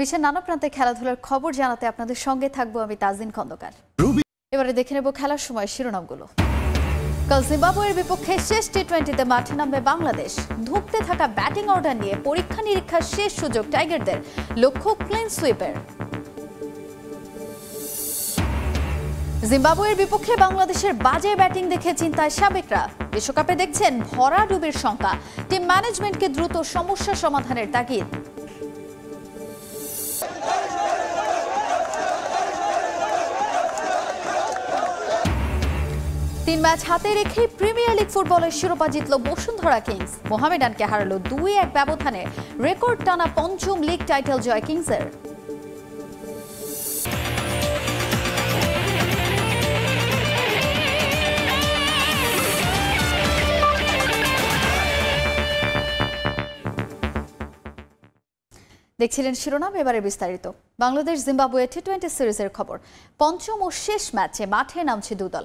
বিশ্বের নানা প্রান্তে খেলাধুলার খবর জানাতে আপনাদের সঙ্গে থাকবো আমি তাজদিন খন্দকার এবারে দেখে নেব খেলার সময় শিরোনামগুলো কাল জিম্বাবুয়ের বিপক্ষে শেষ টি টোয়েন্টিতে মাঠে নামবে বাংলাদেশ ধুঁকতে থাকা ব্যাটিং অর্ডার নিয়ে পরীক্ষা নিরীক্ষার শেষ সুযোগ টাইগারদের লক্ষ্য ক্লিন সুইপের জিম্বাবুয়ের বিপক্ষে বাংলাদেশের বাজে ব্যাটিং দেখে চিন্তায় সাবেকরা বিশ্বকাপে দেখছেন ভরা ডুবির শঙ্কা টিম ম্যানেজমেন্টকে দ্রুত সমস্যা সমাধানের তাগিদ তিন ম্যাচ হাতে রেখে প্রিমিয়ার লিগ ফুটবলের শিরোপা জিতল বসুন্ধরা কিংস মোহামেডানকে হারালো দুই এক ব্যবধানে রেকর্ড টানা পঞ্চম লিগ টাইটেল জয় কিংসের দেখছিলেন শিরোনাম এবারে বিস্তারিত বাংলাদেশ জিম্বাবুয়ে টি টোয়েন্টি সিরিজের খবর পঞ্চম ও শেষ ম্যাচে মাঠে নামছে দুদল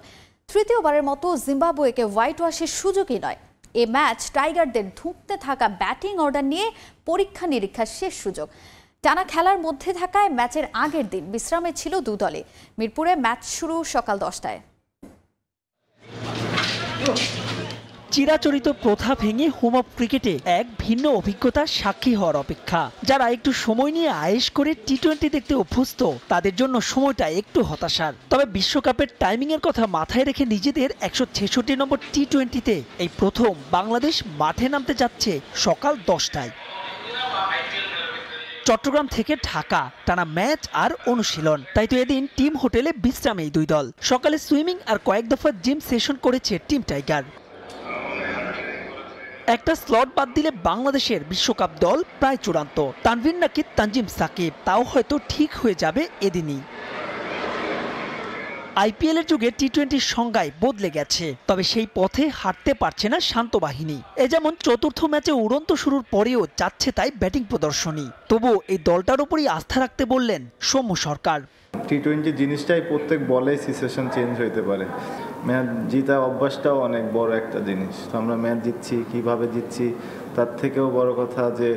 তৃতীয়বারের মতো জিম্বাবুয়েকে হোয়াইট ওয়াশের সুযোগই নয় এ ম্যাচ টাইগারদের ধুঁকতে থাকা ব্যাটিং অর্ডার নিয়ে পরীক্ষা নিরীক্ষার শেষ সুযোগ টানা খেলার মধ্যে থাকায় ম্যাচের আগের দিন বিশ্রামে ছিল দুদলে মিরপুরে ম্যাচ শুরু সকাল দশটায় চিরাচরিত প্রথা ভেঙে হোম অফ ক্রিকেটে এক ভিন্ন অভিজ্ঞতার সাক্ষী হওয়ার অপেক্ষা যারা একটু সময় নিয়ে আয়েস করে টি টোয়েন্টি দেখতে অভ্যস্ত তাদের জন্য সময়টা একটু হতাশার তবে বিশ্বকাপের টাইমিংয়ের কথা মাথায় রেখে নিজেদের একশো ছেষট্টি নম্বর টি টোয়েন্টিতে এই প্রথম বাংলাদেশ মাঠে নামতে যাচ্ছে সকাল দশটায় চট্টগ্রাম থেকে ঢাকা টানা ম্যাচ আর অনুশীলন তাই তো এদিন টিম হোটেলে বিশ্রামেই এই দুই দল সকালে সুইমিং আর কয়েক দফা জিম সেশন করেছে টিম টাইগার একটা স্লট বাদ দিলে বাংলাদেশের বিশ্বকাপ দল প্রায় চূড়ান্ত তানভীর নাকি তানজিম সাকিব তাও হয়তো ঠিক হয়ে যাবে এদিনই আইপিএলের যুগে টি টোয়েন্টির সংজ্ঞায় বদলে গেছে তবে সেই পথে হাঁটতে পারছে না শান্ত বাহিনী এ যেমন চতুর্থ ম্যাচে উড়ন্ত শুরুর পরেও যাচ্ছে তাই ব্যাটিং প্রদর্শনী তবুও এই দলটার উপরই আস্থা রাখতে বললেন সৌম্য সরকার টি টোয়েন্টি জিনিসটাই প্রত্যেক বলে সিচুয়েশন চেঞ্জ হইতে পারে ম্যাচ জিতা অভ্যাসটাও অনেক বড় একটা জিনিস তো আমরা ম্যাচ জিতছি কিভাবে জিতছি তার থেকেও বড় কথা যে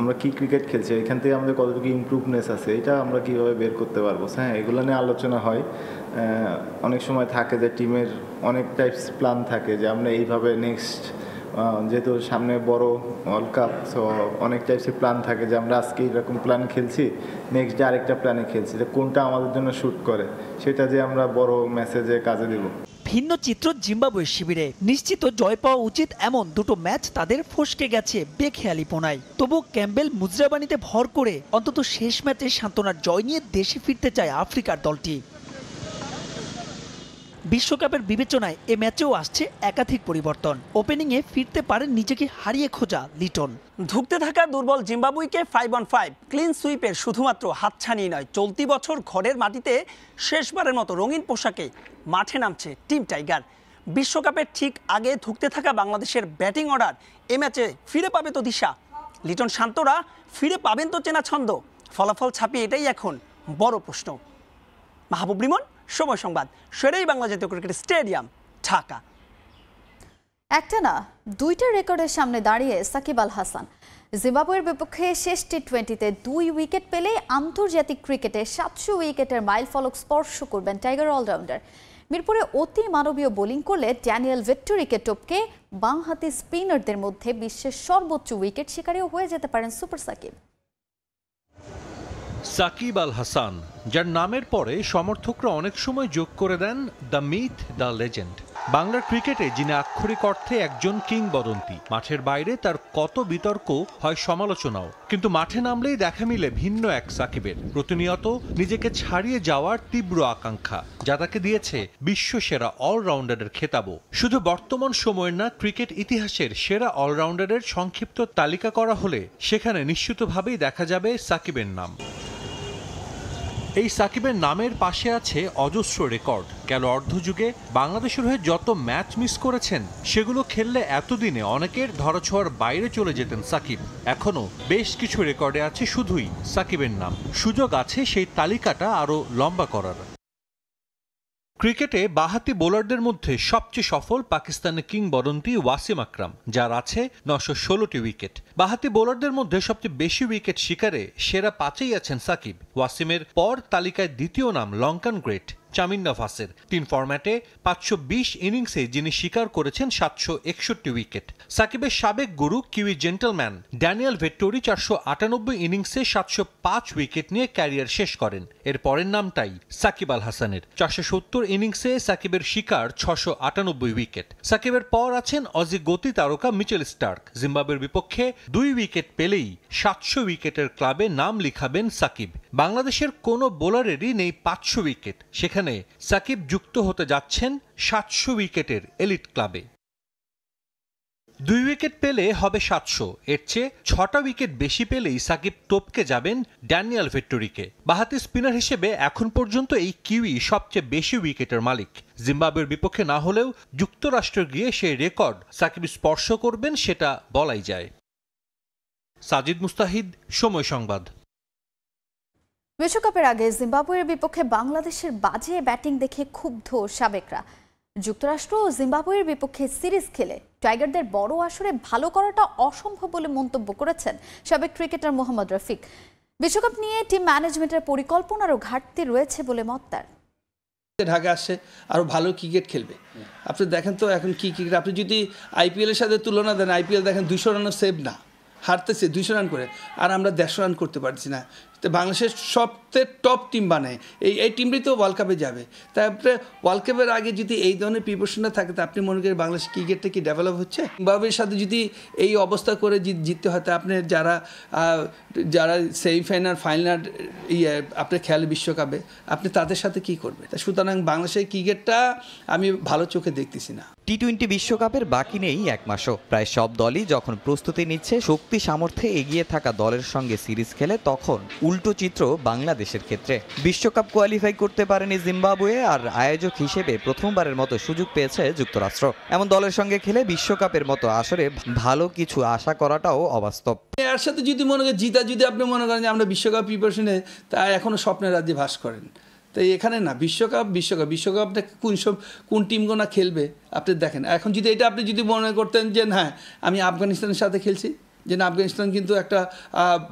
আমরা কি ক্রিকেট খেলছি এখান থেকে আমাদের কতটুকু ইম্প্রুভনেস আছে এটা আমরা কিভাবে বের করতে পারবো হ্যাঁ এগুলো নিয়ে আলোচনা হয় অনেক সময় থাকে যে টিমের অনেক টাইপস প্ল্যান থাকে যে আমরা এইভাবে নেক্সট যেহেতু সামনে বড় ওয়ার্ল্ড কাপ সো অনেক টাইপসের প্ল্যান থাকে যে আমরা আজকে এরকম প্ল্যান খেলছি নেক্সট ডে আরেকটা প্ল্যানে খেলছি যে কোনটা আমাদের জন্য শ্যুট করে সেটা যে আমরা বড় মেসেজে কাজে দেব ভিন্ন চিত্র জিম্বাবুয়ের শিবিরে নিশ্চিত জয় পাওয়া উচিত এমন দুটো ম্যাচ তাদের ফসকে গেছে বেখেয়ালি পোনায় তবু ক্যাম্বেল মুদ্রাবাণীতে ভর করে অন্তত শেষ ম্যাচে সান্ত্বনার জয় নিয়ে দেশে ফিরতে চায় আফ্রিকার দলটি বিশ্বকাপের বিবেচনায় এ ম্যাচেও আসছে একাধিক পরিবর্তন ওপেনিংয়ে ফিরতে পারে নিজেকে হারিয়ে খোঁজা লিটন ধুকতে থাকা দুর্বল জিম্বাবুইকে ফাইভ অন ফাইভ ক্লিন সুইপের শুধুমাত্র হাতছানি নয় চলতি বছর ঘরের মাটিতে শেষবারের মতো রঙিন পোশাকে মাঠে নামছে টিম টাইগার বিশ্বকাপের ঠিক আগে ধুকতে থাকা বাংলাদেশের ব্যাটিং অর্ডার এ ম্যাচে ফিরে পাবে তো দিশা লিটন শান্তরা ফিরে পাবেন তো চেনা ছন্দ ফলাফল ছাপিয়ে এটাই এখন বড় প্রশ্ন মাহবুব রিমন সময় সংবাদ সেরেই বাংলা জাতীয় ক্রিকেট স্টেডিয়াম ঢাকা একটা না দুইটা রেকর্ডের সামনে দাঁড়িয়ে সাকিব আল হাসান জিম্বাবুয়ের বিপক্ষে শেষ টি টোয়েন্টিতে দুই উইকেট পেলে আন্তর্জাতিক ক্রিকেটে সাতশো উইকেটের মাইল ফলক স্পর্শ করবেন টাইগার অলরাউন্ডার মিরপুরে অতি মানবীয় বোলিং করলে ড্যানিয়েল ভিক্টরিকে টপকে বাংহাতি স্পিনারদের মধ্যে বিশ্বের সর্বোচ্চ উইকেট শিকারীও হয়ে যেতে পারেন সুপার সাকিব সাকিব আল হাসান যার নামের পরে সমর্থকরা অনেক সময় যোগ করে দেন দ্য মিথ দ্য লেজেন্ড বাংলার ক্রিকেটে যিনি আক্ষরিক অর্থে একজন কিংবদন্তি মাঠের বাইরে তার কত বিতর্ক হয় সমালোচনাও কিন্তু মাঠে নামলেই দেখা মিলে ভিন্ন এক সাকিবের প্রতিনিয়ত নিজেকে ছাড়িয়ে যাওয়ার তীব্র আকাঙ্ক্ষা যা তাকে দিয়েছে সেরা অলরাউন্ডারের খেতাবও শুধু বর্তমান সময়ের না ক্রিকেট ইতিহাসের সেরা অলরাউন্ডারের সংক্ষিপ্ত তালিকা করা হলে সেখানে নিশ্চিতভাবেই দেখা যাবে সাকিবের নাম এই সাকিবের নামের পাশে আছে অজস্র রেকর্ড গেল অর্ধযুগে বাংলাদেশের হয়ে যত ম্যাচ মিস করেছেন সেগুলো খেললে এতদিনে অনেকের ধরাছোঁয়ার বাইরে চলে যেতেন সাকিব এখনও বেশ কিছু রেকর্ডে আছে শুধুই সাকিবের নাম সুযোগ আছে সেই তালিকাটা আরও লম্বা করার ক্রিকেটে বাহাতি বোলারদের মধ্যে সবচেয়ে সফল পাকিস্তানের কিংবদন্তি ওয়াসিম আকরাম যার আছে নশো ষোলোটি উইকেট বাহাতি বোলারদের মধ্যে সবচেয়ে বেশি উইকেট শিকারে সেরা পাঁচেই আছেন সাকিব ওয়াসিমের পর তালিকায় দ্বিতীয় নাম লঙ্কান গ্রেট চামিন ভাসের তিন ফরম্যাটে পাঁচশো বিশ ইনিংসে যিনি শিকার করেছেন সাতশো একষট্টি উইকেট সাকিবের সাবেক গুরু কিউই জেন্টালম্যান ড্যানিয়েল ভেট্টোরি চারশো আটানব্বই ইনিংসে সাতশো পাঁচ উইকেট নিয়ে ক্যারিয়ার শেষ করেন এর পরের নামটাই সাকিব আল হাসানের চারশো সত্তর ইনিংসে সাকিবের শিকার ছশো আটানব্বই উইকেট সাকিবের পর আছেন অজি গতি তারকা মিচেল স্টার্ক জিম্বাবের বিপক্ষে দুই উইকেট পেলেই সাতশো উইকেটের ক্লাবে নাম লিখাবেন সাকিব বাংলাদেশের কোনো বোলারেরই নেই পাঁচশো উইকেট সেখানে যেখানে সাকিব যুক্ত হতে যাচ্ছেন সাতশো উইকেটের এলিট ক্লাবে দুই উইকেট পেলে হবে সাতশো এর চেয়ে ছটা উইকেট বেশি পেলেই সাকিব তোপকে যাবেন ড্যানিয়াল ভেট্টোরিকে বাহাতি স্পিনার হিসেবে এখন পর্যন্ত এই কিউই সবচেয়ে বেশি উইকেটের মালিক জিম্বাবুয়ের বিপক্ষে না হলেও যুক্তরাষ্ট্র গিয়ে সেই রেকর্ড সাকিব স্পর্শ করবেন সেটা বলাই যায় সাজিদ মুস্তাহিদ সময় সংবাদ বিশ্বকাপের আগে জিম্বাবুয়ের বিপক্ষে বাংলাদেশের বাজে ব্যাটিং দেখে ক্ষুব্ধ সাবেকরা যুক্তরাষ্ট্র ও জিম্বাবুয়ের বিপক্ষে সিরিজ খেলে টাইগারদের বড় আসরে ভালো করাটা অসম্ভব বলে মন্তব্য করেছেন সাবেক ক্রিকেটার মোহাম্মদ রফিক বিশ্বকাপ নিয়ে টিম ম্যানেজমেন্টের পরিকল্পনারও ঘাটতি রয়েছে বলে মত তার ঢাকা আসে আরো ভালো ক্রিকেট খেলবে আপনি দেখেন তো এখন কি ক্রিকেট আপনি যদি আইপিএলের সাথে তুলনা দেন আইপিএল দেখেন দুশো রানও সেভ না হারতেছে দুইশো রান করে আর আমরা দেড়শো রান করতে পারছি না তো বাংলাদেশের সবচেয়ে টপ টিম বানায় এই এই টিমটাই তো ওয়ার্ল্ড কাপে যাবে তারপরে ওয়ার্ল্ড কাপের আগে যদি এই ধরনের প্রিপারেশনটা থাকে তা আপনি মনে করেন বাংলাদেশ ক্রিকেটটা কি ডেভেলপ হচ্ছে বাবের সাথে যদি এই অবস্থা করে জিততে হয় তা আপনি যারা যারা সেমিফাইনাল ফাইনাল ইয়ে আপনার খেয়াল বিশ্বকাপে আপনি তাদের সাথে কি করবে তা সুতরাং বাংলাদেশের ক্রিকেটটা আমি ভালো চোখে দেখতেছি না টি টোয়েন্টি বিশ্বকাপের বাকি নেই এক মাসও প্রায় সব দলই যখন প্রস্তুতি নিচ্ছে শক্তি সামর্থ্যে এগিয়ে থাকা দলের সঙ্গে সিরিজ খেলে তখন উল্টো চিত্র বাংলাদেশের ক্ষেত্রে বিশ্বকাপ কোয়ালিফাই করতে পারেনি জিম্বাবুয়ে আর আয়োজক হিসেবে প্রথমবারের মতো সুযোগ পেয়েছে যুক্তরাষ্ট্র এমন দলের সঙ্গে খেলে বিশ্বকাপের মতো আসরে ভালো কিছু আশা করাটাও অবাস্তব এর সাথে যদি মনে করেন জিতা যদি আপনি মনে করেন যে আমরা বিশ্বকাপ প্রিপারেশনে তা এখনও স্বপ্নের রাজ্যে ভাস করেন তাই এখানে না বিশ্বকাপ বিশ্বকাপ বিশ্বকাপটা কোন সব কোন টিমগুলো খেলবে আপনি দেখেন এখন যদি এটা আপনি যদি মনে করতেন যে হ্যাঁ আমি আফগানিস্তানের সাথে খেলছি যে না আফগানিস্তান কিন্তু একটা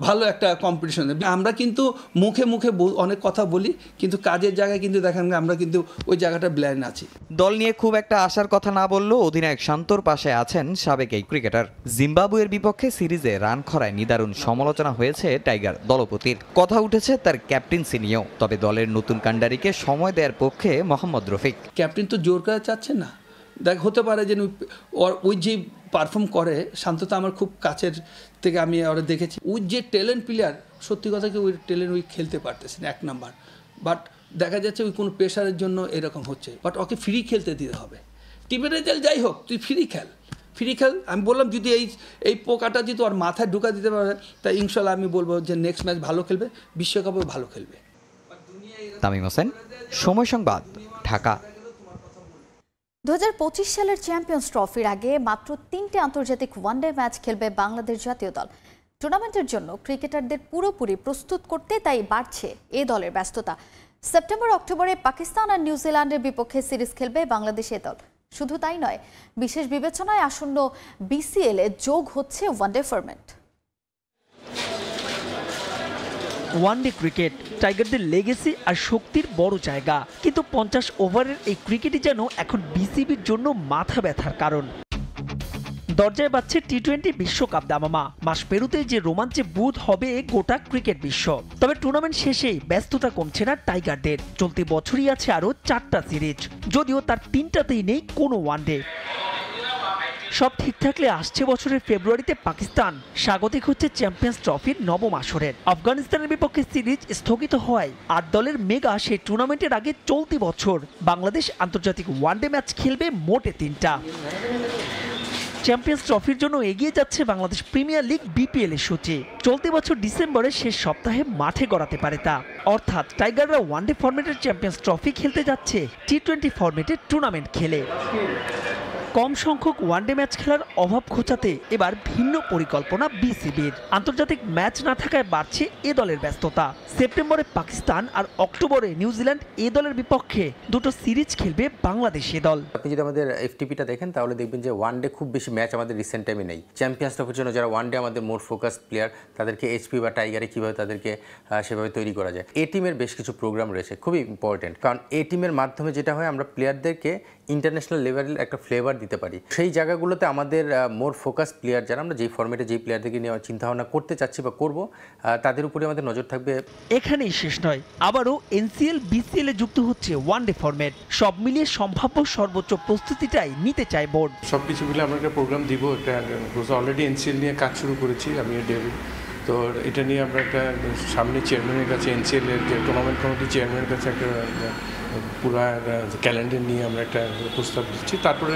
ভালো একটা কম্পিটিশন আমরা কিন্তু মুখে মুখে অনেক কথা বলি কিন্তু কাজের জায়গায় কিন্তু দেখেন আমরা কিন্তু ওই জায়গাটা ব্ল্যান আছি দল নিয়ে খুব একটা আসার কথা না বললেও অধিনায়ক শান্তর পাশে আছেন সাবেক এই ক্রিকেটার জিম্বাবুয়ের বিপক্ষে সিরিজে রান খরায় নিদারুণ সমালোচনা হয়েছে টাইগার দলপতির কথা উঠেছে তার ক্যাপ্টেন্সি নিয়েও তবে দলের নতুন কাণ্ডারিকে সময় দেওয়ার পক্ষে মোহাম্মদ রফিক ক্যাপ্টেন তো জোর করে চাচ্ছে না দেখ হতে পারে যে ওই যে পারফর্ম করে শান্ততা আমার খুব কাছের থেকে আমি ওরা দেখেছি উইথ যে ট্যালেন্ট প্লেয়ার সত্যি কথা কি ওই ট্যালেন্ট উই খেলতে পারতেছেন এক নাম্বার বাট দেখা যাচ্ছে ওই কোনো প্রেশারের জন্য এরকম হচ্ছে বাট ওকে ফ্রি খেলতে দিতে হবে টিমের রেজাল্ট যাই হোক তুই ফ্রি খেল ফ্রি খেল আমি বললাম যদি এই এই পোকাটা যদি ওর মাথায় ঢুকা দিতে পারে তাই ইনশাল্লাহ আমি বলবো যে নেক্সট ম্যাচ ভালো খেলবে বিশ্বকাপেও ভালো খেলবে তামিম হোসেন সময় সংবাদ ঢাকা দু সালের চ্যাম্পিয়ন্স ট্রফির আগে মাত্র তিনটে আন্তর্জাতিক ওয়ানডে ম্যাচ খেলবে বাংলাদেশ জাতীয় দল টুর্নামেন্টের জন্য ক্রিকেটারদের পুরোপুরি প্রস্তুত করতে তাই বাড়ছে এ দলের ব্যস্ততা সেপ্টেম্বর অক্টোবরে পাকিস্তান আর নিউজিল্যান্ডের বিপক্ষে সিরিজ খেলবে বাংলাদেশ এ দল শুধু তাই নয় বিশেষ বিবেচনায় আসন্ন এ যোগ হচ্ছে ওয়ানডে ফরম্যাট ওয়ানডে ক্রিকেট টাইগারদের লেগেসি আর শক্তির বড় জায়গা কিন্তু পঞ্চাশ ওভারের এই ক্রিকেটই যেন এখন বিসিবির জন্য মাথা ব্যথার কারণ দরজায় বাচ্ছে টি টোয়েন্টি বিশ্বকাপ দামামা মাস পেরুতে যে রোমাঞ্চে বুধ হবে গোটা ক্রিকেট বিশ্ব তবে টুর্নামেন্ট শেষে ব্যস্ততা কমছে না টাইগারদের চলতি বছরই আছে আরও চারটা সিরিজ যদিও তার তিনটাতেই নেই কোনো ওয়ানডে সব ঠিক থাকলে আসছে বছরের ফেব্রুয়ারিতে পাকিস্তান স্বাগতিক হচ্ছে চ্যাম্পিয়ন্স ট্রফির নবম আসরের আফগানিস্তানের বিপক্ষে সিরিজ স্থগিত হওয়ায় আট দলের মেগা সেই টুর্নামেন্টের আগে চলতি বছর বাংলাদেশ আন্তর্জাতিক ওয়ানডে ম্যাচ খেলবে মোটে তিনটা চ্যাম্পিয়ন্স ট্রফির জন্য এগিয়ে যাচ্ছে বাংলাদেশ প্রিমিয়ার লিগ বিপিএল এর সূচি চলতি বছর ডিসেম্বরের শেষ সপ্তাহে মাঠে গড়াতে পারে তা অর্থাৎ টাইগাররা ওয়ানডে ফরম্যাটের চ্যাম্পিয়ন্স ট্রফি খেলতে যাচ্ছে টি টোয়েন্টি ফরম্যাটের টুর্নামেন্ট খেলে কম সংখ্যক ওয়ানডে ম্যাচ খেলার অভাব ঘোচাতে এবার ভিন্ন পরিকল্পনা বিসিবির আন্তর্জাতিক ম্যাচ না থাকায় বাড়ছে এ দলের ব্যস্ততা সেপ্টেম্বরে পাকিস্তান আর অক্টোবরে নিউজিল্যান্ড এ দলের বিপক্ষে দুটো সিরিজ খেলবে বাংলাদেশ এ দল আপনি যদি আমাদের এফটিপিটা দেখেন তাহলে দেখবেন যে ওয়ানডে খুব বেশি ম্যাচ আমাদের রিসেন্ট টাইমে নেই চ্যাম্পিয়ন্স ট্রফির জন্য যারা ওয়ানডে আমাদের মোর ফোকাস প্লেয়ার তাদেরকে এইচপি বা টাইগারে কীভাবে তাদেরকে সেভাবে তৈরি করা যায় এ টিমের বেশ কিছু প্রোগ্রাম রয়েছে খুবই ইম্পর্টেন্ট কারণ এ টিমের মাধ্যমে যেটা হয় আমরা প্লেয়ারদেরকে ইন্টারন্যাশনাল লেভেলের একটা ফ্লেভার দিই নিতে পারি সেই জায়গাগুলোতে আমাদের মোর ফোকাস প্লেয়ার যারা আমরা যেই ফর্মেটে যেই প্লেয়ারদেরকে চিন্তা চিন্তাভাবনা করতে চাচ্ছি বা করব তাদের উপরে আমাদের নজর থাকবে এখানেই শেষ নয় আবারও এনসিএল বিসিএল এ যুক্ত হচ্ছে ওয়ান ডে ফর্মেট সব মিলিয়ে সম্ভাব্য সর্বোচ্চ প্রস্তুতিটাই নিতে চায় বোর্ড সব কিছু মিলে আমরা একটা প্রোগ্রাম দিব একটা অলরেডি এনসিএল নিয়ে কাজ শুরু করেছি আমি ডেভিড তো এটা নিয়ে আমরা একটা সামনে চেয়ারম্যানের কাছে এনসিএল এর যে টুর্নামেন্ট কমিটি চেয়ারম্যানের কাছে একটা পুরো ক্যালেন্ডার নিয়ে আমরা একটা প্রস্তাব দিচ্ছি তারপরে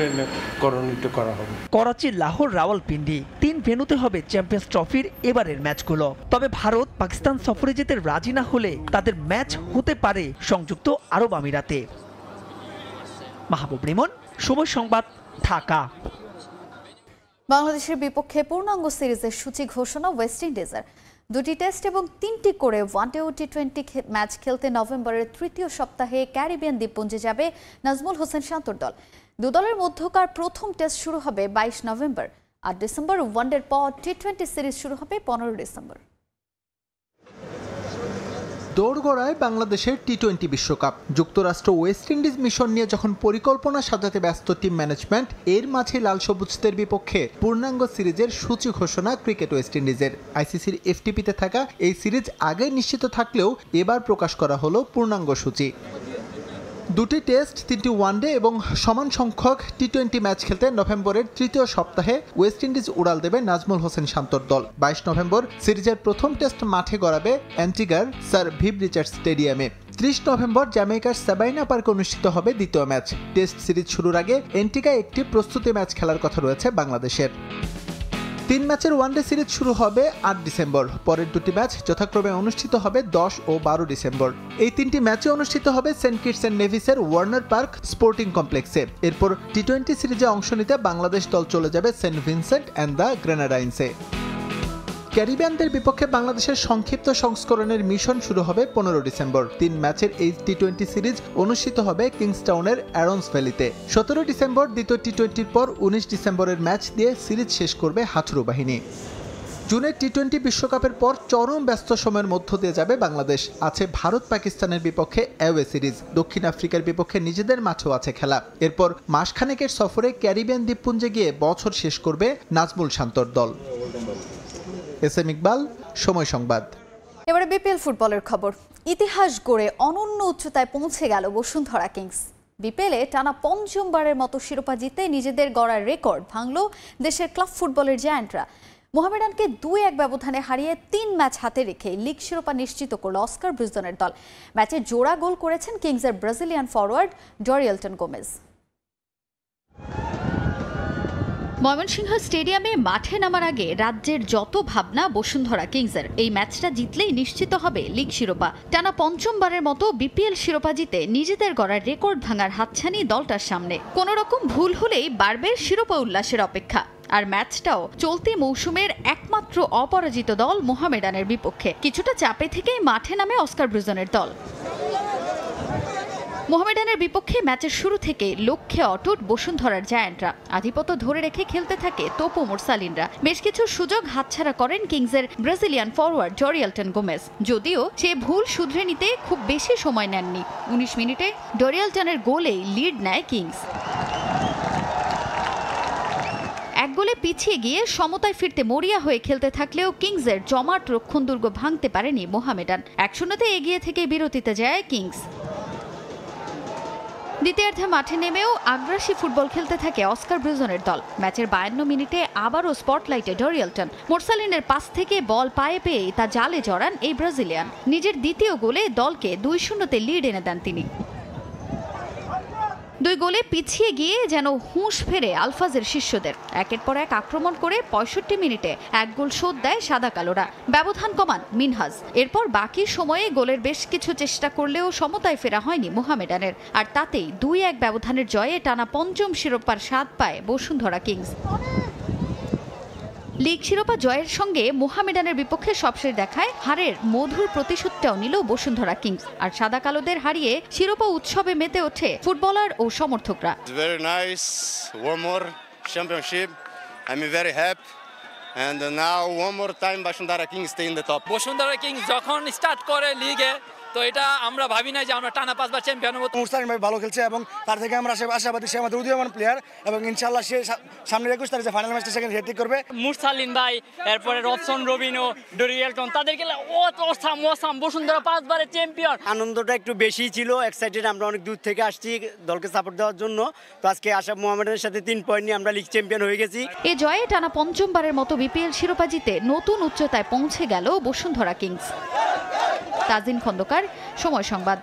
করণীয় করা হবে করাচি লাহোর রাওয়ালপিন্ডি তিন ভেনুতে হবে চ্যাম্পিয়ন্স ট্রফির এবারের ম্যাচগুলো তবে ভারত পাকিস্তান সফরে যেতে রাজি না হলে তাদের ম্যাচ হতে পারে সংযুক্ত আরব আমিরাতে মাহবুব রিমন সময় সংবাদ ঢাকা বাংলাদেশের বিপক্ষে পূর্ণাঙ্গ সিরিজের সূচি ঘোষণা ওয়েস্ট ইন্ডিজের দুটি টেস্ট এবং তিনটি করে ওয়ানডে ও টি টোয়েন্টি ম্যাচ খেলতে নভেম্বরের তৃতীয় সপ্তাহে ক্যারিবিয়ান দ্বীপপুঞ্জে যাবে নাজমুল হোসেন শান্তর দল দুদলের মধ্যকার প্রথম টেস্ট শুরু হবে বাইশ নভেম্বর আর ডিসেম্বর ওয়ানডের পর টি টোয়েন্টি সিরিজ শুরু হবে পনেরো ডিসেম্বর দৌড়গড়ায় বাংলাদেশের টি টোয়েন্টি বিশ্বকাপ যুক্তরাষ্ট্র ওয়েস্ট ইন্ডিজ মিশন নিয়ে যখন পরিকল্পনা সাজাতে ব্যস্ত টিম ম্যানেজমেন্ট এর মাঝে লাল সবুজদের বিপক্ষে পূর্ণাঙ্গ সিরিজের সূচি ঘোষণা ক্রিকেট ওয়েস্ট ইন্ডিজের আইসিসির এফটিপিতে থাকা এই সিরিজ আগে নিশ্চিত থাকলেও এবার প্রকাশ করা হলো পূর্ণাঙ্গ সূচি দুটি টেস্ট তিনটি ওয়ানডে এবং সমান সংখ্যক টি টোয়েন্টি ম্যাচ খেলতে নভেম্বরের তৃতীয় সপ্তাহে ওয়েস্ট ইন্ডিজ উড়াল দেবে নাজমুল হোসেন শান্তর দল বাইশ নভেম্বর সিরিজের প্রথম টেস্ট মাঠে গড়াবে অ্যান্টিগার স্যার ভিভ রিচার্ড স্টেডিয়ামে ত্রিশ নভেম্বর জ্যামাইকার সাবাইনা পার্কে অনুষ্ঠিত হবে দ্বিতীয় ম্যাচ টেস্ট সিরিজ শুরুর আগে অ্যান্টিগায় একটি প্রস্তুতি ম্যাচ খেলার কথা রয়েছে বাংলাদেশের তিন ম্যাচের ওয়ানডে সিরিজ শুরু হবে আট ডিসেম্বর পরের দুটি ম্যাচ যথাক্রমে অনুষ্ঠিত হবে দশ ও বারো ডিসেম্বর এই তিনটি ম্যাচে অনুষ্ঠিত হবে সেন্ট কিটস অ্যান্ড নেভিসের ওয়ার্নার পার্ক স্পোর্টিং কমপ্লেক্সে এরপর টি টোয়েন্টি সিরিজে অংশ নিতে বাংলাদেশ দল চলে যাবে সেন্ট ভিনসেন্ট অ্যান্ড দ্য গ্রেনাডাইন্সে ক্যারিবিয়ানদের বিপক্ষে বাংলাদেশের সংক্ষিপ্ত সংস্করণের মিশন শুরু হবে পনেরো ডিসেম্বর তিন ম্যাচের এই টি টোয়েন্টি সিরিজ অনুষ্ঠিত হবে কিংস্টাউনের অ্যারন্স ভ্যালিতে সতেরো ডিসেম্বর দ্বিতীয় টি টোয়েন্টির পর উনিশ ডিসেম্বরের ম্যাচ দিয়ে সিরিজ শেষ করবে হাথুরু বাহিনী জুনের টি টোয়েন্টি বিশ্বকাপের পর চরম ব্যস্ত সময়ের মধ্য দিয়ে যাবে বাংলাদেশ আছে ভারত পাকিস্তানের বিপক্ষে অ্যাওয়ে সিরিজ দক্ষিণ আফ্রিকার বিপক্ষে নিজেদের মাঠেও আছে খেলা এরপর মাসখানেকের সফরে ক্যারিবিয়ান দ্বীপপুঞ্জে গিয়ে বছর শেষ করবে নাজমুল শান্তর দল এস এম ইকবাল সময় সংবাদ এবারে বিপিএল ফুটবলের খবর ইতিহাস গড়ে অনন্য উচ্চতায় পৌঁছে গেল বসুন্ধরা কিংস বিপিএলে টানা পঞ্চমবারের মতো শিরোপা জিতে নিজেদের গড়ার রেকর্ড ভাঙল দেশের ক্লাব ফুটবলের জায়ান্টরা মোহামেডানকে দুই এক ব্যবধানে হারিয়ে তিন ম্যাচ হাতে রেখে লিগ শিরোপা নিশ্চিত করল অস্কার ব্রিজদনের দল ম্যাচে জোড়া গোল করেছেন কিংসের Brazilian forward Dorielton Gomez Mymensingh stadium মাঠে নামার আগে রাজ্যের যত ভাবনা বসুন্ধরা কিংসের এই ম্যাচটা জিতলেই নিশ্চিত হবে লিগ শিরোপা টানা পঞ্চমবারের মতো বিপিএল শিরোপা জিতে নিজেদের গড়ার রেকর্ড ভাঙার হাতছানি দলটার সামনে কোনোরকম রকম ভুল হলেই বাড়বে শিরোপা উল্লাসের অপেক্ষা আর ম্যাচটাও চলতি মৌসুমের একমাত্র অপরাজিত দল মোহামেডানের বিপক্ষে কিছুটা চাপে থেকেই মাঠে নামে অস্কার ব্রুজনের দল মোহামেডানের বিপক্ষে ম্যাচের শুরু থেকে লক্ষ্যে অটুট বসুন্ধরার জায়ান্টরা আধিপত্য ধরে রেখে খেলতে থাকে তোপো মোরসালিনরা বেশ কিছু সুযোগ হাতছাড়া করেন কিংসের ব্রাজিলিয়ান ফরওয়ার্ড জরিয়ালটন গোমেস যদিও সে ভুল শুধরে নিতে খুব বেশি সময় নেননি উনিশ মিনিটে ডরিয়ালটনের গোলেই লিড নেয় কিংস এক গোলে পিছিয়ে গিয়ে সমতায় ফিরতে মরিয়া হয়ে খেলতে থাকলেও কিংসের জমাট রক্ষণ দুর্গ ভাঙতে পারেনি মোহামেডান এক শূন্যতে এগিয়ে থেকে বিরতিতে যায় কিংস দ্বিতীয়ার্ধে মাঠে নেমেও আগ্রাসী ফুটবল খেলতে থাকে অস্কার ব্রিজনের দল ম্যাচের বায়ান্ন মিনিটে আবারও স্পটলাইটে ডরিয়ালটন মোরসালিনের পাশ থেকে বল পায়ে পেয়ে তা জালে জড়ান এই ব্রাজিলিয়ান নিজের দ্বিতীয় গোলে দলকে দুই শূন্যতে লিড এনে দেন তিনি দুই গোলে পিছিয়ে গিয়ে যেন হুঁশ ফেরে আলফাজের শিষ্যদের একের পর এক আক্রমণ করে পঁয়ষট্টি মিনিটে এক গোল শোধ দেয় সাদা কালোরা ব্যবধান কমান মিনহাজ এরপর বাকি সময়ে গোলের বেশ কিছু চেষ্টা করলেও সমতায় ফেরা হয়নি মোহামেডানের আর তাতেই দুই এক ব্যবধানের জয়ে টানা পঞ্চম শিরোপার স্বাদ পায় বসুন্ধরা কিংস লিগ শিরোপা জয়ের সঙ্গে মোহামেডানের বিপক্ষে সবশেষ দেখায় হারের মধুর প্রতিশোধটাও নিল বসুন্ধরা কিংস আর সাদা কালোদের হারিয়ে শিরোপা উৎসবে মেতে ওঠে ফুটবলার ও সমর্থকরা বসুন্ধরা কিংস যখন স্টার্ট করে লিগে তো এটা আমরা ভাবি না যে আমরা টানা পাঁচবার চ্যাম্পিয়ন হবো মুস্তাকিম ভাই ভালো খেলছে এবং তার থেকে আমরা আশাবাদী সে আমাদের উদীয়মান প্লেয়ার এবং ইনশাল্লাহ সে সামনের একুশ তারিখে ফাইনাল ম্যাচটা সেখানে হেট্রিক করবে মুসালিন ভাই এরপরে রবসন তাদের ডোরিয়েলটন ও অসাম অসাম বসুন্ধরা পাঁচবারের চ্যাম্পিয়ন আনন্দটা একটু বেশি ছিল এক্সাইটেড আমরা অনেক দূর থেকে আসছি দলকে সাপোর্ট দেওয়ার জন্য তো আজকে আশাব মোহামেডানের সাথে তিন পয়েন্ট নিয়ে আমরা লিগ চ্যাম্পিয়ন হয়ে গেছি এ জয়ে টানা পঞ্চমবারের মতো বিপিএল শিরোপা জিতে নতুন উচ্চতায় পৌঁছে গেল বসুন্ধরা কিংস তাজিন খন্দকার সময় সংবাদ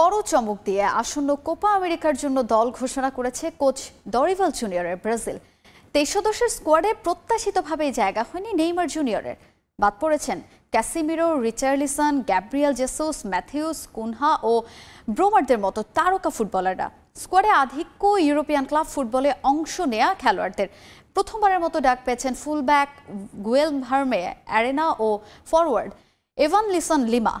বড় চমক দিয়ে আসন্ন কোপা আমেরিকার জন্য দল ঘোষণা করেছে কোচ দরিভাল জুনিয়রের ব্রাজিল তেইশ সদস্যের স্কোয়াডে প্রত্যাশিতভাবে জায়গা হয়নি নেইমার জুনিয়রের বাদ পড়েছেন Casemiro Richarlison Gabriel Jesus Matheus Cunha ও ব্রোমারদের মতো তারকা ফুটবলাররা স্কোয়াডে আধিক্য ইউরোপিয়ান ক্লাব ফুটবলে অংশ নেয়া খেলোয়াড়দের প্রথমবারের মতো ডাক পেয়েছেন ফুলব্যাক গুয়েল ভার্মে অ্যারেনা ও ফরওয়ার্ড এভান লিসন লিমা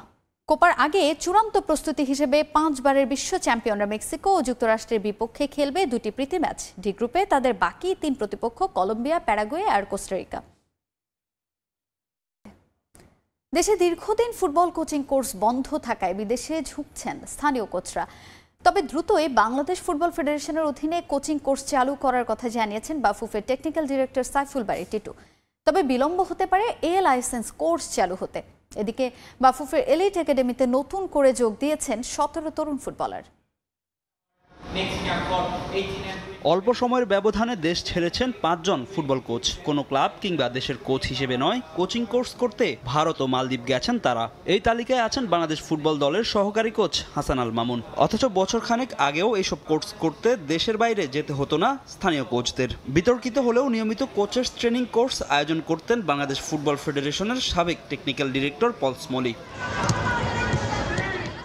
কোপার আগে চূড়ান্ত প্রস্তুতি হিসেবে পাঁচবারের বিশ্ব চ্যাম্পিয়নরা মেক্সিকো ও যুক্তরাষ্ট্রের বিপক্ষে খেলবে দুটি প্রীতি ম্যাচ ডি গ্রুপে তাদের বাকি তিন প্রতিপক্ষ কলম্বিয়া প্যারাগুয়ে আর কোস্টারিকা দেশে দীর্ঘদিন ফুটবল কোচিং কোর্স বন্ধ থাকায় বিদেশে ঝুঁকছেন স্থানীয় কোচরা তবে দ্রুতই বাংলাদেশ ফুটবল ফেডারেশনের অধীনে কোচিং কোর্স চালু করার কথা জানিয়েছেন বাফুফের টেকনিক্যাল ডিরেক্টর সাইফুল বাড়ি টিটু তবে বিলম্ব হতে পারে এ লাইসেন্স কোর্স চালু হতে এদিকে বাফুফের এলিট একাডেমিতে নতুন করে যোগ দিয়েছেন সতেরো তরুণ ফুটবলার অল্প সময়ের ব্যবধানে দেশ ছেড়েছেন পাঁচজন ফুটবল কোচ কোনো ক্লাব কিংবা দেশের কোচ হিসেবে নয় কোচিং কোর্স করতে ভারত ও মালদ্বীপ গেছেন তারা এই তালিকায় আছেন বাংলাদেশ ফুটবল দলের সহকারী কোচ হাসান আল মামুন অথচ বছর খানেক আগেও এইসব কোর্স করতে দেশের বাইরে যেতে হতো না স্থানীয় কোচদের বিতর্কিত হলেও নিয়মিত কোচের ট্রেনিং কোর্স আয়োজন করতেন বাংলাদেশ ফুটবল ফেডারেশনের সাবেক টেকনিক্যাল ডিরেক্টর মলিক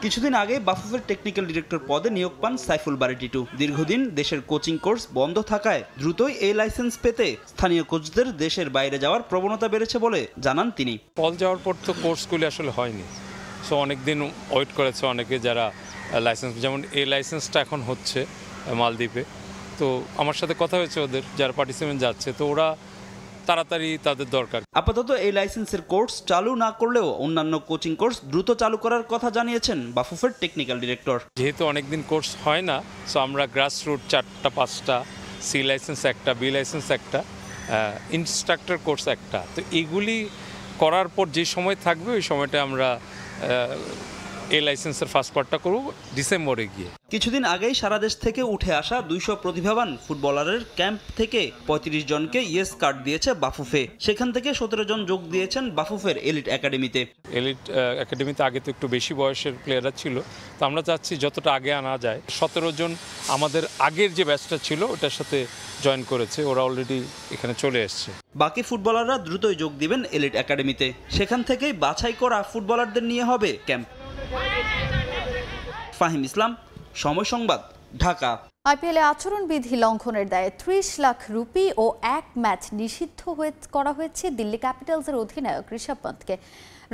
কিছুদিন আগে বাফুফের টেকনিক্যাল ডিরেক্টর পদে নিয়োগ পান সাইফুল বারেটিটু দীর্ঘদিন দেশের কোচিং কোর্স বন্ধ থাকায় দ্রুতই এই লাইসেন্স পেতে স্থানীয় কোচদের দেশের বাইরে যাওয়ার প্রবণতা বেড়েছে বলে জানান তিনি পল যাওয়ার পর তো কোর্সগুলি আসলে হয়নি সো অনেকদিন ওয়েট করেছে অনেকে যারা লাইসেন্স যেমন এই লাইসেন্সটা এখন হচ্ছে মালদ্বীপে তো আমার সাথে কথা হয়েছে ওদের যারা পার্টিসিপেন্ট যাচ্ছে তো ওরা তাড়াতাড়ি তাদের দরকার আপাতত এই লাইসেন্সের কোর্স চালু না করলেও অন্যান্য কোচিং কোর্স দ্রুত চালু করার কথা জানিয়েছেন বাফুফের টেকনিক্যাল ডিরেক্টর যেহেতু অনেকদিন কোর্স হয় না সো আমরা গ্রাসরুট চারটা পাঁচটা সি লাইসেন্স একটা বি লাইসেন্স একটা ইনস্ট্রাক্টর কোর্স একটা তো এগুলি করার পর যে সময় থাকবে ওই সময়টা আমরা এই লাইসেন্সের ফার্স্ট পার্টটা করব ডিসেম্বরে গিয়ে কিছুদিন আগেই সারা দেশ থেকে উঠে আসা দুইশো প্রতিভাবান ফুটবলারের ক্যাম্প থেকে পঁয়ত্রিশ জনকে ইয়েস কার্ড দিয়েছে বাফুফে সেখান থেকে সতেরো জন যোগ দিয়েছেন বাফুফের এলিট একাডেমিতে এলিট একাডেমিতে আগে তো একটু বেশি বয়সের প্লেয়াররা ছিল তো আমরা চাচ্ছি যতটা আগে আনা যায় সতেরো জন আমাদের আগের যে ব্যাচটা ছিল ওটার সাথে জয়েন করেছে ওরা অলরেডি এখানে চলে এসছে বাকি ফুটবলাররা দ্রুতই যোগ দিবেন এলিট একাডেমিতে সেখান থেকেই বাছাই করা ফুটবলারদের নিয়ে হবে ক্যাম্প ফাহিম ইসলাম সময় সংবাদ ঢাকা আইপিএলে আচরণবিধি লঙ্ঘনের দায়ে ত্রিশ লাখ রুপি ও এক ম্যাচ নিষিদ্ধ হয়ে করা হয়েছে দিল্লি ক্যাপিটালসের অধিনায়ক ঋষভ পন্থকে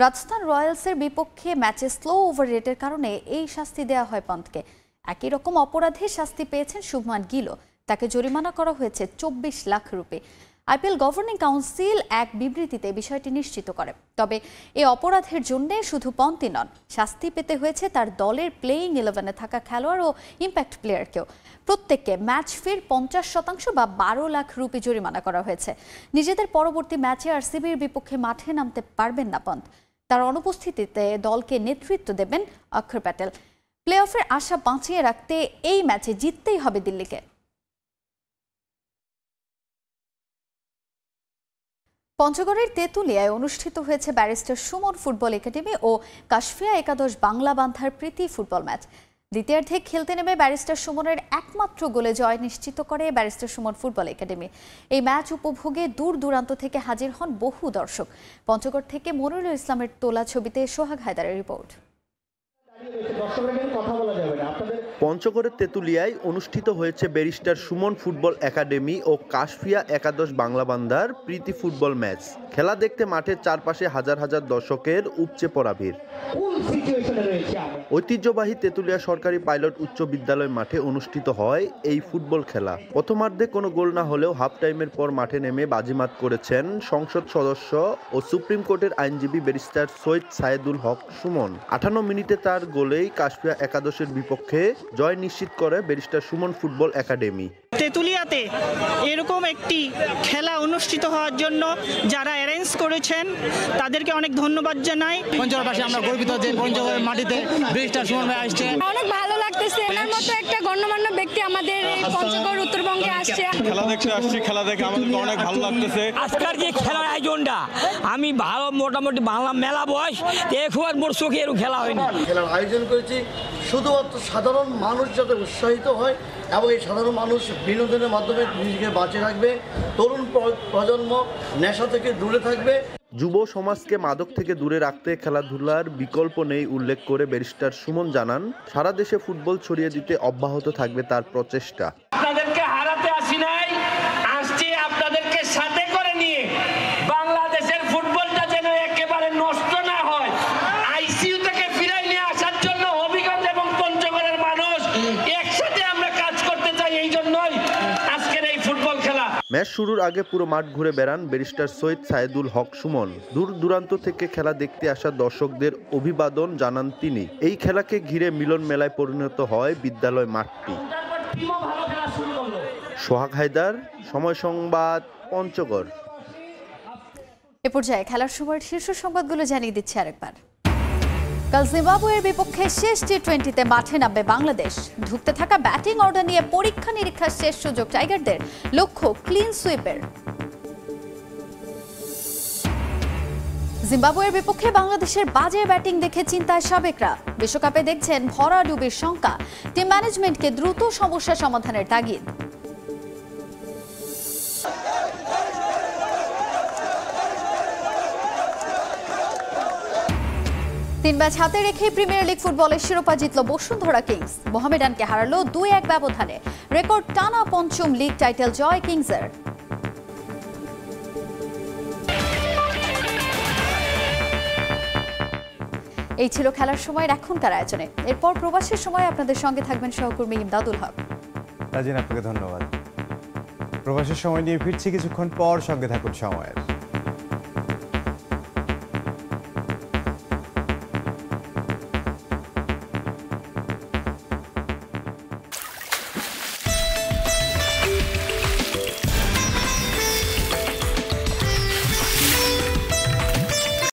রাজস্থান রয়্যালসের বিপক্ষে ম্যাচে স্লো ওভার রেটের কারণে এই শাস্তি দেওয়া হয় পন্থকে একই রকম অপরাধে শাস্তি পেয়েছেন শুভমান গিলো তাকে জরিমানা করা হয়েছে চব্বিশ lakh rupee IPL governing council এক বিবৃতিতে বিষয়টি নিশ্চিত করে তবে এ অপরাধের জন্য শুধু পন্তি নন শাস্তি পেতে হয়েছে তার দলের প্লেয়িং ইলেভেনে থাকা খেলোয়াড় ও ইম্প্যাক্ট প্লেয়ারকেও প্রত্যেককে ম্যাচ ফির পঞ্চাশ শতাংশ বা বারো লাখ রুপি জরিমানা করা হয়েছে নিজেদের পরবর্তী ম্যাচে আর সিবির বিপক্ষে মাঠে নামতে পারবেন না পন্ত তার অনুপস্থিতিতে দলকে নেতৃত্ব দেবেন অক্ষর প্যাটেল প্লে অফের আশা বাঁচিয়ে রাখতে এই ম্যাচে জিততেই হবে দিল্লিকে পঞ্চগড়ের তেঁতুলিয়ায় অনুষ্ঠিত হয়েছে ব্যারিস্টার সুমন ফুটবল একাডেমি ও কাশফিয়া একাদশ বাংলা বান্ধার প্রীতি ফুটবল ম্যাচ দ্বিতীয়ার্ধে খেলতে নেমে ব্যারিস্টার সুমনের একমাত্র গোলে জয় নিশ্চিত করে ব্যারিস্টার সুমন ফুটবল একাডেমি এই ম্যাচ উপভোগে দূর দূরান্ত থেকে হাজির হন বহু দর্শক পঞ্চগড় থেকে মনিরুল ইসলামের তোলা ছবিতে সোহাগ হায়দারের রিপোর্ট পঞ্চগড়ের তেঁতুলিয়ায় অনুষ্ঠিত হয়েছে ব্যারিস্টার সুমন ফুটবল একাডেমি ও কাশফিয়া একাদশ বাংলাবান্ধার প্রীতি ফুটবল ম্যাচ খেলা দেখতে মাঠের চারপাশে হাজার হাজার দর্শকের উপচে পড়া ভিড় ঐতিহ্যবাহী তেঁতুলিয়া সরকারি পাইলট উচ্চ বিদ্যালয় মাঠে অনুষ্ঠিত হয় এই ফুটবল খেলা প্রথমার্ধে কোনো গোল না হলেও হাফ টাইমের পর মাঠে নেমে বাজিমাত করেছেন সংসদ সদস্য ও সুপ্রিম কোর্টের আইনজীবী ব্যারিস্টার সৈয়দ সায়েদুল হক সুমন আঠান্ন মিনিটে তার গোলেই কাশপিয়া একাদশের বিপক্ষে জয় নিশ্চিত করে ব্যারিস্টার সুমন ফুটবল একাডেমি তেতুলিয়াতে এরকম একটি খেলা অনুষ্ঠিত হওয়ার জন্য যারা অ্যারেঞ্জ করেছেন তাদেরকে অনেক ধন্যবাদ জানাই পঞ্চলবাসী আমরা গর্বিত যে পঞ্চগড়ের মাটিতে ব্যারিস্টার সুমন ভাই আসছে অনেক ভালো লাগতেছে এনার মতো একটা গণ্যমান্য ব্যক্তি আমাদের এই পঞ্চগড় উত্তরবঙ্গে আসছে খেলা দেখতে আসছে খেলা দেখে আমাদের অনেক ভালো লাগতেছে আজকের যে খেলার আয়োজনটা আমি ভালো মোটামুটি বাংলা মেলা বয়স এখন মোর চোখে এরকম খেলা হয়নি খেলার আয়োজন করেছি শুধুমাত্র সাধারণ মানুষ যাতে উৎসাহিত হয় এবং এই সাধারণ মানুষ বিনোদনের মাধ্যমে নিজেকে বাঁচিয়ে রাখবে তরুণ প্রজন্ম নেশা থেকে দূরে থাকবে যুব সমাজকে মাদক থেকে দূরে রাখতে খেলাধুলার বিকল্প নেই উল্লেখ করে ব্যারিস্টার সুমন জানান সারা দেশে ফুটবল ছড়িয়ে দিতে অব্যাহত থাকবে তার প্রচেষ্টা ম্যাচ শুরুর আগে পুরো মাঠ ঘুরে বেড়ান ব্যারিস্টার সৈয়দ সায়েদুল হক সুমন দূর দূরান্ত থেকে খেলা দেখতে আসা দর্শকদের অভিবাদন জানান তিনি এই খেলাকে ঘিরে মিলন মেলায় পরিণত হয় বিদ্যালয় মাঠটি সোহাগ হায়দার সময় সংবাদ পঞ্চগড় এ পর্যায়ে খেলার সময়ের শীর্ষ সংবাদগুলো জানিয়ে দিচ্ছে আরেকবার কাল জিম্বাবুয়ের বিপক্ষে শেষ টি টোয়েন্টিতে মাঠে নামবে বাংলাদেশ ঢুকতে থাকা ব্যাটিং অর্ডার নিয়ে পরীক্ষা নিরীক্ষার শেষ সুযোগ টাইগারদের লক্ষ্য ক্লিন সুইপের জিম্বাবুয়ের বিপক্ষে বাংলাদেশের বাজে ব্যাটিং দেখে চিন্তায় সাবেকরা বিশ্বকাপে দেখছেন ভরা ডুবির শঙ্কা টিম ম্যানেজমেন্টকে দ্রুত সমস্যা সমাধানের তাগিদ তিন ম্যাচ হাতে রেখে প্রিমিয়ার লিগ ফুটবলের শিরোপা জিতল বসুন্ধরা কিংস মোহামেডানকে হারালো দুই এক ব্যবধানে রেকর্ড টানা পঞ্চম লিগ টাইটেল জয় কিংসের এই ছিল খেলার সময়ের এখনকার আয়োজনে এরপর প্রবাসের সময় আপনাদের সঙ্গে থাকবেন সহকর্মী ইমদাদুল হক রাজিন আপনাকে ধন্যবাদ প্রবাসের সময় নিয়ে ফিরছি কিছুক্ষণ পর সঙ্গে থাকুন সময়ের